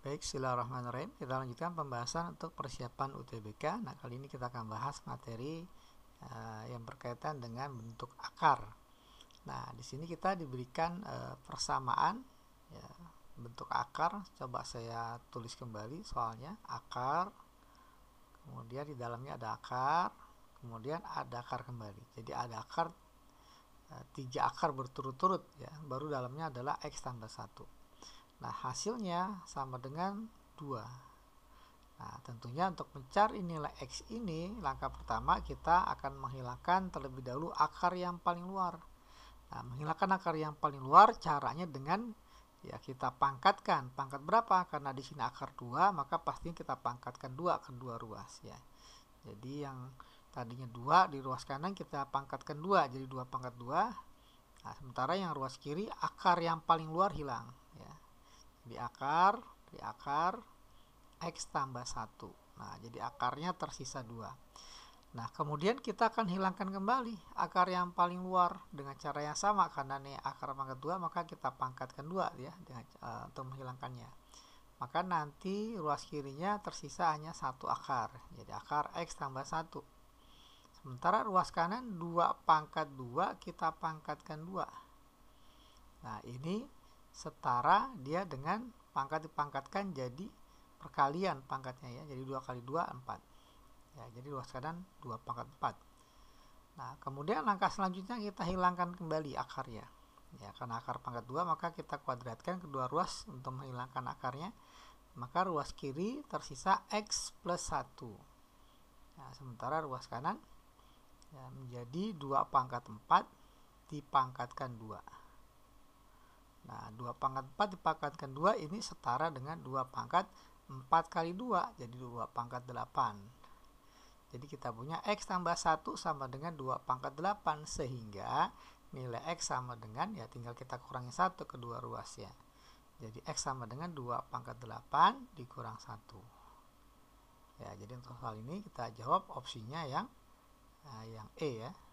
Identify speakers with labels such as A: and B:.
A: Baik, Bismillahirrahmanirrahim. Kita lanjutkan pembahasan untuk persiapan UTBK. Nah, kali ini kita akan bahas materi uh, yang berkaitan dengan bentuk akar. Nah, di sini kita diberikan uh, persamaan ya, bentuk akar. Coba saya tulis kembali soalnya. Akar, kemudian di dalamnya ada akar, kemudian ada akar kembali. Jadi ada akar, uh, tiga akar berturut-turut ya. Baru dalamnya adalah x tambah satu. Nah, hasilnya sama dengan 2. Nah, tentunya untuk mencari nilai X ini, langkah pertama kita akan menghilangkan terlebih dahulu akar yang paling luar. Nah, menghilangkan akar yang paling luar caranya dengan ya kita pangkatkan. Pangkat berapa? Karena di sini akar 2, maka pasti kita pangkatkan 2 ke 2 ruas ya. Jadi yang tadinya 2 di ruas kanan kita pangkatkan 2, jadi 2 pangkat 2. Nah, sementara yang ruas kiri akar yang paling luar hilang ya di akar di akar x tambah 1 nah jadi akarnya tersisa dua nah kemudian kita akan hilangkan kembali akar yang paling luar dengan cara yang sama karena ini akar pangkat dua maka kita pangkatkan dua ya dengan, uh, untuk menghilangkannya maka nanti ruas kirinya tersisa hanya satu akar jadi akar x tambah satu Sementara ruas kanan 2 pangkat 2 kita pangkatkan dua Nah ini setara dia dengan pangkat dipangkatkan jadi perkalian pangkatnya ya jadi dua kali dua empat ya jadi luas keadaan dua pangkat empat nah kemudian langkah selanjutnya kita hilangkan kembali akarnya ya karena akar pangkat dua maka kita kuadratkan kedua ruas untuk menghilangkan akarnya maka ruas kiri tersisa x plus satu nah, sementara ruas kanan ya, menjadi dua pangkat empat dipangkatkan dua Nah, 2 pangkat 4 dipangkatkan 2 ini setara dengan 2 pangkat 4 kali 2, jadi 2 pangkat 8. Jadi kita punya X tambah 1 sama dengan 2 pangkat 8, sehingga nilai X sama dengan, ya tinggal kita kurangi 1 ke kedua ruasnya. Jadi X sama dengan 2 pangkat 8 dikurang 1. Ya, jadi untuk soal ini kita jawab opsinya yang eh, yang E ya.